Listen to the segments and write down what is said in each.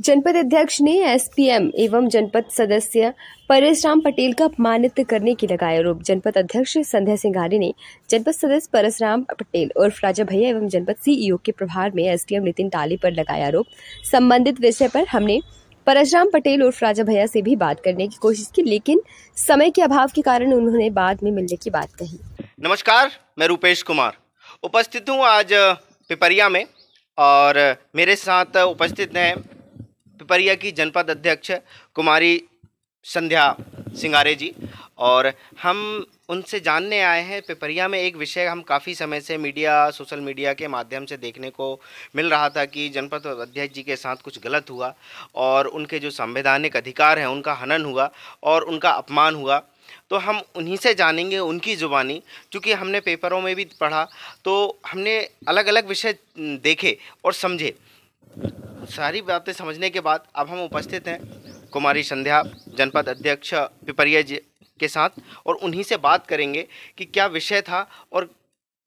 जनपद अध्यक्ष ने एसपीएम एवं जनपद सदस्य परेश राम पटेल का अपमानित करने की लगाया आरोप जनपद अध्यक्ष संध्या सिंघारी ने जनपद सदस्य परेश राम पटेल और राजा भैया एवं जनपद सीईओ के प्रभार में एसडीएम नितिन टाली पर लगाया आरोप संबंधित विषय पर हमने परशुराम पटेल उर्फ राजा भैया से भी बात करने की कोशिश की लेकिन समय के अभाव के कारण उन्होंने बाद में मिलने की बात कही नमस्कार मैं रूपेश कुमार उपस्थित हूँ आज पिपरिया में और मेरे साथ उपस्थित हैं पिपरिया की जनपद अध्यक्ष कुमारी संध्या सिंगारे जी और हम उनसे जानने आए हैं पिपरिया में एक विषय हम काफ़ी समय से मीडिया सोशल मीडिया के माध्यम से देखने को मिल रहा था कि जनपद अध्यक्ष जी के साथ कुछ गलत हुआ और उनके जो संवैधानिक अधिकार हैं उनका हनन हुआ और उनका अपमान हुआ तो हम उन्हीं से जानेंगे उनकी ज़ुबानी चूँकि हमने पेपरों में भी पढ़ा तो हमने अलग अलग विषय देखे और समझे सारी बातें समझने के बाद अब हम उपस्थित हैं कुमारी संध्या जनपद अध्यक्ष पिपरिया जी के साथ और उन्हीं से बात करेंगे कि क्या विषय था और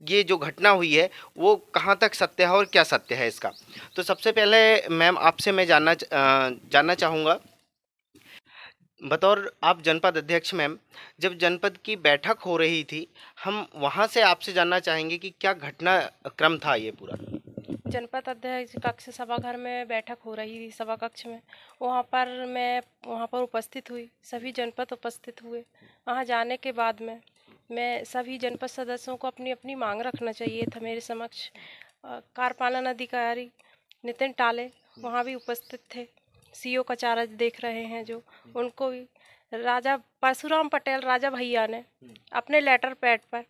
ये जो घटना हुई है वो कहाँ तक सत्य है और क्या सत्य है इसका तो सबसे पहले मैम आपसे मैं जानना जानना चाहूँगा बतौर आप जनपद अध्यक्ष मैम जब जनपद की बैठक हो रही थी हम वहाँ से आपसे जानना चाहेंगे कि क्या घटना क्रम था ये पूरा जनपद अध्यक्ष कक्ष सभागार में बैठक हो रही थी सभा कक्ष में वहाँ पर मैं वहाँ पर उपस्थित हुई सभी जनपद उपस्थित हुए वहाँ जाने के बाद में मैं सभी जनपद सदस्यों को अपनी अपनी मांग रखना चाहिए था मेरे समक्ष कार्यपालन अधिकारी नितिन टाले वहाँ भी उपस्थित थे सी ओ चार्ज देख रहे हैं जो उनको भी राजा परशुराम पटेल राजा भैया ने अपने लेटर पैड पर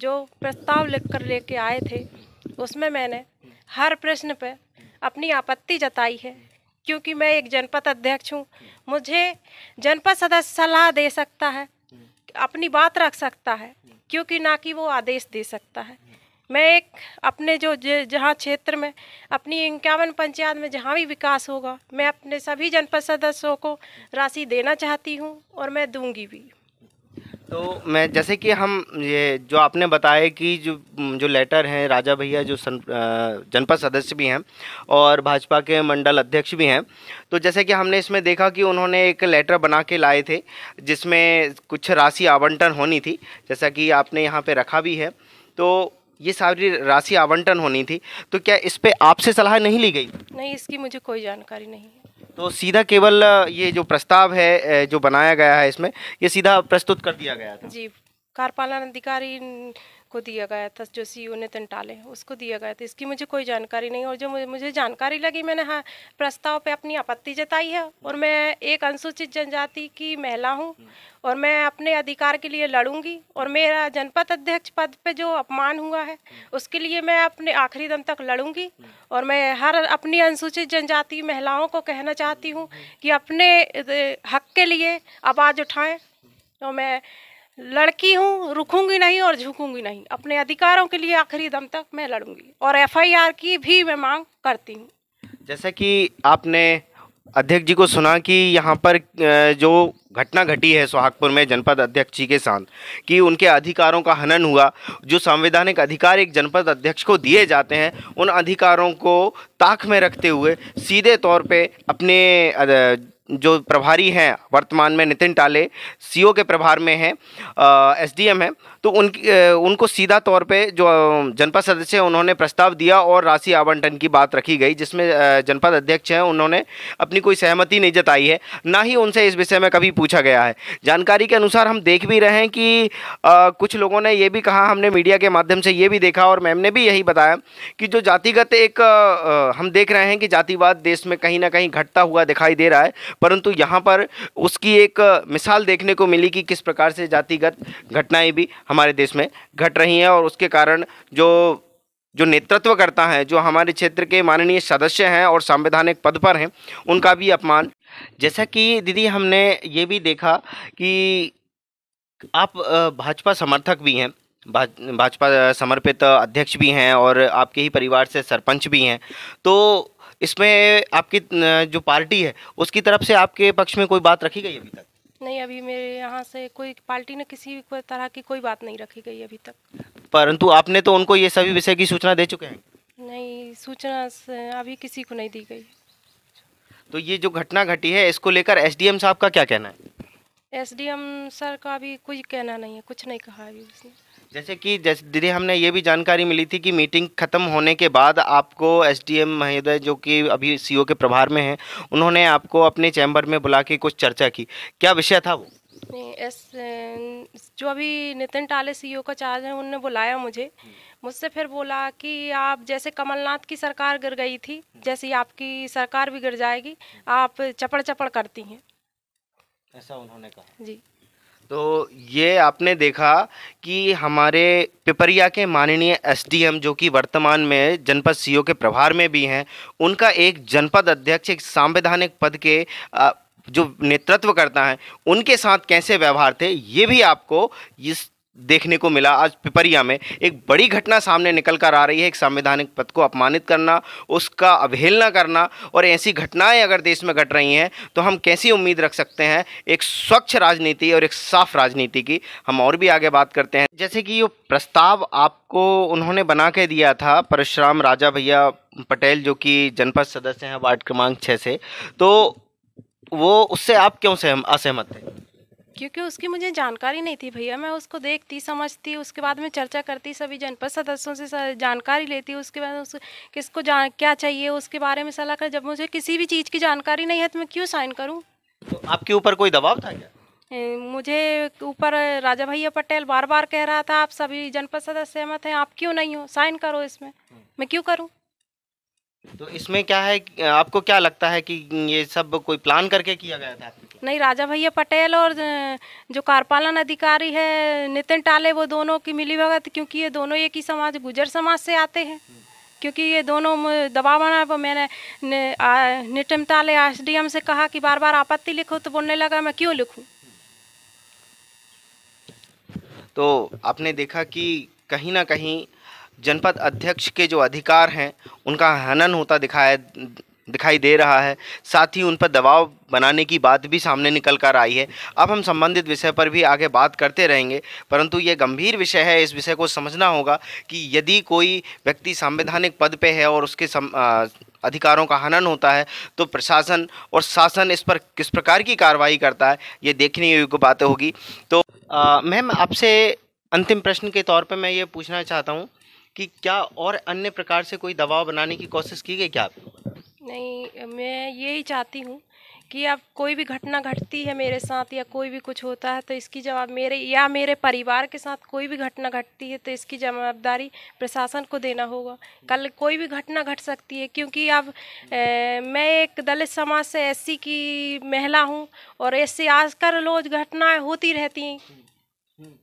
जो प्रस्ताव लिख कर लेके आए थे उसमें मैंने हर प्रश्न पर अपनी आपत्ति जताई है क्योंकि मैं एक जनपद अध्यक्ष हूँ मुझे जनपद सदस्य सलाह दे सकता है अपनी बात रख सकता है क्योंकि ना कि वो आदेश दे सकता है मैं एक अपने जो जहाँ क्षेत्र में अपनी इक्यावन पंचायत में जहाँ भी विकास होगा मैं अपने सभी जनपद सदस्यों को राशि देना चाहती हूँ और मैं दूंगी भी तो मैं जैसे कि हम ये जो आपने बताया कि जो जो लेटर हैं राजा भैया जो जनपद सदस्य भी हैं और भाजपा के मंडल अध्यक्ष भी हैं तो जैसे कि हमने इसमें देखा कि उन्होंने एक लेटर बना के लाए थे जिसमें कुछ राशि आवंटन होनी थी जैसा कि आपने यहाँ पर रखा भी है तो ये सारी राशि आवंटन होनी थी तो क्या इस पर आपसे सलाह नहीं ली गई नहीं इसकी मुझे कोई जानकारी नहीं तो सीधा केवल ये जो प्रस्ताव है जो बनाया गया है इसमें ये सीधा प्रस्तुत कर दिया गया था जी कार्यपालन अधिकारी को दिया गया था जो सी e ने तंटाले उसको दिया गया था इसकी मुझे कोई जानकारी नहीं और जो मुझे मुझे जानकारी लगी मैंने हाँ प्रस्ताव पे अपनी आपत्ति जताई है और मैं एक अनुसूचित जनजाति की महिला हूँ हम्म। और मैं अपने अधिकार के लिए लड़ूंगी और मेरा जनपद अध्यक्ष पद पे जो अपमान हुआ है हम्म। उसके लिए मैं अपने आखिरी दम तक लड़ूंगी हम्म। और मैं हर अपनी अनुसूचित जनजाति महिलाओं को कहना चाहती हूँ कि अपने हक के लिए आवाज़ उठाएं तो मैं लड़की हूँ रुकूंगी नहीं और झुकूंगी नहीं अपने अधिकारों के लिए आखिरी दम तक मैं लड़ूंगी और एफआईआर की भी मैं मांग करती हूँ जैसे कि आपने अध्यक्ष जी को सुना कि यहाँ पर जो घटना घटी है सुहागपुर में जनपद अध्यक्ष जी के साथ कि उनके अधिकारों का हनन हुआ जो संवैधानिक अधिकार एक जनपद अध्यक्ष को दिए जाते हैं उन अधिकारों को ताक में रखते हुए सीधे तौर पे अपने जो प्रभारी हैं वर्तमान में नितिन टाले सीईओ के प्रभार में हैं एसडीएम हैं तो उनकी उनको सीधा तौर पे जो जनपद सदस्य हैं उन्होंने प्रस्ताव दिया और राशि आवंटन की बात रखी गई जिसमें जनपद अध्यक्ष हैं उन्होंने अपनी कोई सहमति नहीं जताई है ना ही उनसे इस विषय में कभी पूछा गया है जानकारी के अनुसार हम देख भी रहे हैं कि आ, कुछ लोगों ने ये भी कहा हमने मीडिया के माध्यम से ये भी देखा और मैम ने भी यही बताया कि जो जातिगत एक आ, हम देख रहे हैं कि जातिवाद देश में कहीं ना कहीं घटता हुआ दिखाई दे रहा है परंतु यहाँ पर उसकी एक मिसाल देखने को मिली कि किस प्रकार से जातिगत घटनाएं भी हमारे देश में घट रही हैं और उसके कारण जो जो नेतृत्व करता है जो हमारे क्षेत्र के माननीय सदस्य हैं और संवैधानिक पद पर हैं उनका भी अपमान जैसा कि दीदी हमने ये भी देखा कि आप भाजपा समर्थक भी हैं भाजपा समर्पित अध्यक्ष भी हैं और आपके ही परिवार से सरपंच भी हैं तो इसमें आपकी जो पार्टी है उसकी तरफ से आपके पक्ष में कोई बात रखी गई अभी तक नहीं अभी मेरे यहाँ से कोई पार्टी ने किसी तरह की कोई बात नहीं रखी गई अभी तक परंतु आपने तो उनको ये सभी विषय की सूचना दे चुके हैं नहीं सूचना अभी किसी को नहीं दी गई तो ये जो घटना घटी है इसको लेकर एसडीएम साहब का क्या कहना है एसडीएम सर का भी कोई कहना नहीं है कुछ नहीं कहा अभी उसने जैसे कि जैसे दीदी हमने ये भी जानकारी मिली थी कि मीटिंग ख़त्म होने के बाद आपको एसडीएम महोदय जो कि अभी सीओ के प्रभार में हैं उन्होंने आपको अपने चैम्बर में बुला के कुछ चर्चा की क्या विषय था वो एस जो अभी नितिन टाले सीईओ का चार्ज है उनने बुलाया मुझे मुझसे फिर बोला कि आप जैसे कमलनाथ की सरकार गिर गई थी जैसे आपकी सरकार भी गिर जाएगी आप चपड़ चपड़ करती हैं ऐसा उन्होंने कहा जी तो ये आपने देखा कि हमारे पिपरिया के माननीय एसडीएम जो कि वर्तमान में जनपद सीईओ के प्रभार में भी हैं उनका एक जनपद अध्यक्ष एक संवैधानिक पद के जो नेतृत्व करता है उनके साथ कैसे व्यवहार थे ये भी आपको इस देखने को मिला आज पिपरिया में एक बड़ी घटना सामने निकल कर आ रही है एक संवैधानिक पद को अपमानित करना उसका अवहेलना करना और ऐसी घटनाएं अगर देश में घट रही हैं तो हम कैसी उम्मीद रख सकते हैं एक स्वच्छ राजनीति और एक साफ राजनीति की हम और भी आगे बात करते हैं जैसे कि ये प्रस्ताव आपको उन्होंने बना के दिया था परशुराम राजा भैया पटेल जो कि जनपद सदस्य हैं वार्ड क्रमांक छः से तो वो उससे आप क्यों सहम असहमत हैं क्योंकि उसकी मुझे जानकारी नहीं थी भैया मैं उसको देखती समझती उसके बाद में चर्चा करती सभी जनपद सदस्यों से जानकारी लेती उसके बाद उस किसको जान क्या चाहिए उसके बारे में सलाह कर जब मुझे किसी भी चीज़ की जानकारी नहीं है तो मैं क्यों साइन करूँ तो आपके ऊपर कोई दबाव था क्या मुझे ऊपर राजा भैया पटेल बार बार कह रहा था आप सभी जनपद सदस्य सहमत हैं आप क्यों नहीं हो साइन करो इसमें मैं क्यों करूं तो इसमें क्या है आपको क्या लगता है कि ये सब कोई प्लान करके किया गया था नहीं राजा भैया पटेल और जो कार्यपालन अधिकारी है नितिन टाले वो दोनों की मिली भगत क्योंकि ये दोनों एक ही समाज गुजर समाज से आते हैं क्योंकि ये दोनों दबाव बना पर मैंने नितिन टाले एम से कहा कि बार बार आपत्ति लिखो तो बोलने लगा मैं क्यों लिखूँ तो आपने देखा कि कहीं ना कहीं जनपद अध्यक्ष के जो अधिकार हैं उनका हनन होता दिखाया दिखाई दे रहा है साथ ही उन पर दबाव बनाने की बात भी सामने निकल कर आई है अब हम संबंधित विषय पर भी आगे बात करते रहेंगे परंतु ये गंभीर विषय है इस विषय को समझना होगा कि यदि कोई व्यक्ति संवैधानिक पद पे है और उसके सम, आ, अधिकारों का हनन होता है तो प्रशासन और शासन इस पर किस प्रकार की कार्रवाई करता है ये देखने योग्य बातें होगी तो मैम आपसे अंतिम प्रश्न के तौर पर मैं ये पूछना चाहता हूँ कि क्या और अन्य प्रकार से कोई दबाव बनाने की कोशिश की गई क्या आप नहीं मैं यही चाहती हूँ कि अब कोई भी घटना घटती है मेरे साथ या कोई भी कुछ होता है तो इसकी जवाब मेरे या मेरे परिवार के साथ कोई भी घटना घटती है तो इसकी जवाबदारी प्रशासन को देना होगा कल कोई भी घटना घट सकती है क्योंकि अब मैं एक दलित समाज से एससी की महिला हूँ और ऐसे आजकल रोज घटनाएँ होती रहती हैं हम्म, हम्म।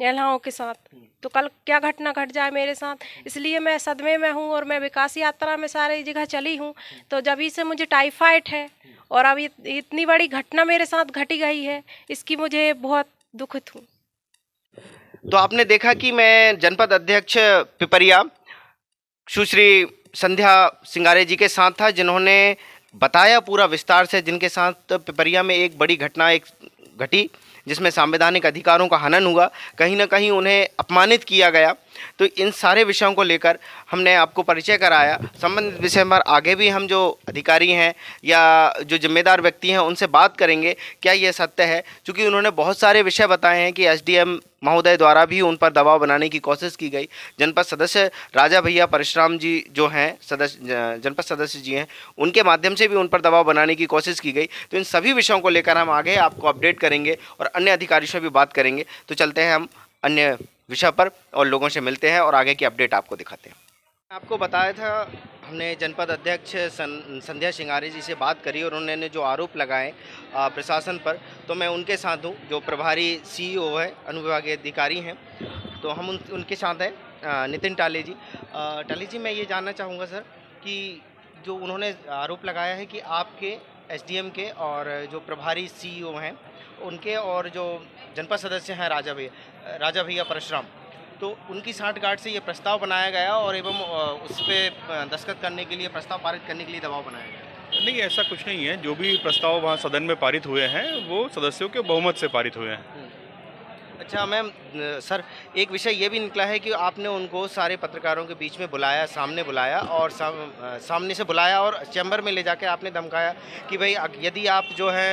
नेल्हाओं के साथ हम्म। तो कल क्या घटना घट जाए मेरे साथ हम्म। इसलिए मैं सदमे में हूँ और मैं विकास यात्रा में सारी जगह चली हूँ हम्म। तो जब ही से मुझे टाइफाइड है और अब इतनी बड़ी घटना मेरे साथ घटी गई है इसकी मुझे बहुत दुखित हूँ तो आपने देखा कि मैं जनपद अध्यक्ष पिपरिया सुश्री संध्या सिंगारे जी के साथ था जिन्होंने बताया पूरा विस्तार से जिनके साथ पिपरिया में एक बड़ी घटना एक घटी जिसमें संवैधानिक अधिकारों का हनन हुआ कहीं ना कहीं उन्हें अपमानित किया गया तो इन सारे विषयों को लेकर हमने आपको परिचय कराया संबंधित विषय पर आगे भी हम जो अधिकारी हैं या जो जिम्मेदार व्यक्ति हैं उनसे बात करेंगे क्या ये सत्य है क्योंकि उन्होंने बहुत सारे विषय बताए हैं कि एस महोदय द्वारा भी उन पर दबाव बनाने की कोशिश की गई जनपद सदस्य राजा भैया परशुराम जी जो हैं सदस्य जनपद सदस्य जी हैं उनके माध्यम से भी उन पर दबाव बनाने की कोशिश की गई तो इन सभी विषयों को लेकर हम आगे आपको अपडेट करेंगे और अन्य अधिकारियों से भी बात करेंगे तो चलते हैं हम अन्य विषय पर और लोगों से मिलते हैं और आगे की अपडेट आपको दिखाते हैं आपको बताया था हमने जनपद अध्यक्ष सं, संध्या सिंगारे जी से बात करी और उन्होंने जो आरोप लगाए प्रशासन पर तो मैं उनके साथ हूँ जो प्रभारी सीईओ e है अनुविभागीय अधिकारी हैं तो हम उन, उनके साथ हैं नितिन टाले जी टाले जी मैं ये जानना चाहूँगा सर कि जो उन्होंने आरोप लगाया है कि आपके एसडीएम के और जो प्रभारी सीईओ e हैं उनके और जो जनपद सदस्य हैं राजा भैया राजा भैया परशुराम तो उनकी साठ गार्ड से ये प्रस्ताव बनाया गया और एवं उस पर दस्तखत करने के लिए प्रस्ताव पारित करने के लिए दबाव बनाया गया नहीं ऐसा कुछ नहीं है जो भी प्रस्ताव वहाँ सदन में पारित हुए हैं वो सदस्यों के बहुमत से पारित हुए हैं हम्म। अच्छा मैम सर एक विषय ये भी निकला है कि आपने उनको सारे पत्रकारों के बीच में बुलाया सामने बुलाया और साम, सामने से बुलाया और चैम्बर में ले जाके आपने धमकाया कि भाई यदि आप जो है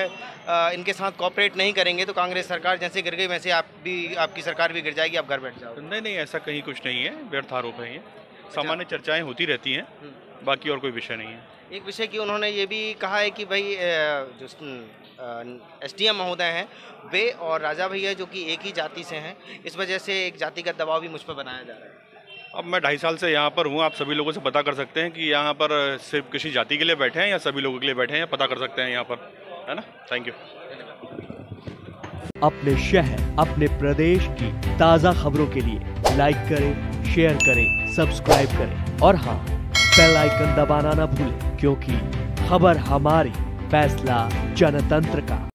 इनके साथ कॉपरेट नहीं करेंगे तो कांग्रेस सरकार जैसे गिर गई वैसे आप भी आपकी सरकार भी गिर जाएगी आप घर बैठ जाओ नहीं नहीं ऐसा कहीं कुछ नहीं है व्यर्थ आरोप है ये अच्छा। सामान्य चर्चाएँ होती रहती हैं हम्म। बाकी और कोई विषय नहीं है एक विषय की उन्होंने ये भी कहा है कि भाई जो हम्म, एसडीएम महोदय हैं वे और राजा भैया जो कि एक ही जाति से हैं इस वजह से एक जातिगत दबाव भी मुझ पर बनाया जा रहा है अब मैं ढाई साल से यहाँ पर हूँ आप सभी लोगों से पता कर सकते हैं कि यहाँ पर सिर्फ किसी जाति के लिए बैठे हैं या सभी लोगों के लिए बैठे हैं या पता कर सकते हैं यहाँ पर है ना थैंक यू अपने शहर अपने प्रदेश की ताज़ा खबरों के लिए लाइक करें शेयर करें सब्सक्राइब करें और हाँ बेल आइकन दबाना ना भूलें क्योंकि खबर हमारी फैसला जनतंत्र का